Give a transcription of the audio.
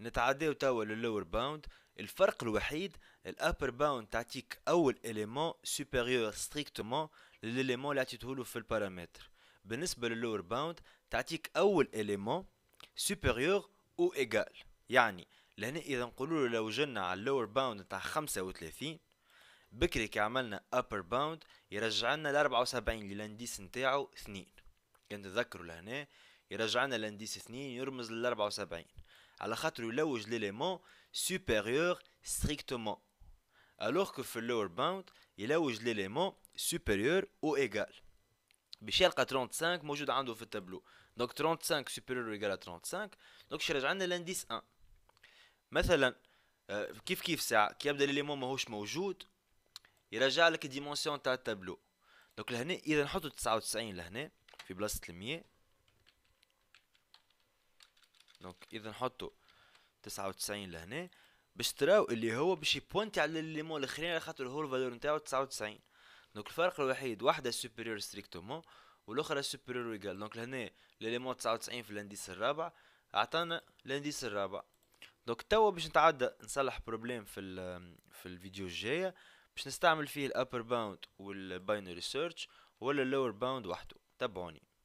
نتعداو توا للور باوند الفرق الوحيد الابر باوند تعطيك اول اليمون سوبيريور ستريكتومون لليمون اللي عطيته في البارامتر بالنسبه للور باوند تعطيك اول اليمون سوبيريور او ايغال يعني لهنا اذا نقولوا لو جنا على اللور باوند تاع 35 بكري كي عملنا upper bound يرجع لنا ل 74 اللي الانديس نتاعو 2 كان تذكروا لهنا يرجع لنا الانديس 2 يرمز لل 74 على خاطر يلوج ليليمون supérieur ستريكتومون alors que في اللور باوند يلوج ليليمون supérieur او égal باش يلقى 35 موجود عنده في التابلو دونك 35 supérieur ou égal à 35 دونك باش يرجع لنا لانديس 1 مثلا آه، كيف كيف ساعة كي يبدا ليليمون ماهوش موجود يرجع لك الديمونسيون تاع التابلو دونك لهنا اذا نحطوا 99 لهنا في بلاصه ال 100 دونك اذا نحطوا تسعة وتسعين لهنا بشتراو اللي هو باش يبونتي على الليمون الاخرين على خاطر هو الفالور نتاعو تسعة وتسعين دونك الفرق الوحيد واحدة سوبيريور ستريكتومون والاخرى سوبيريور ايكال دونك لهنا ليليمون تسعة وتسعين في الانديس الرابع عطانا الانديس الرابع دونك توا باش نتعدى نصلح بروبليم في في الفيديو الجايه باش نستعمل فيه الابر باوند والباينري سيرش ولا اللور باوند وحده تبعوني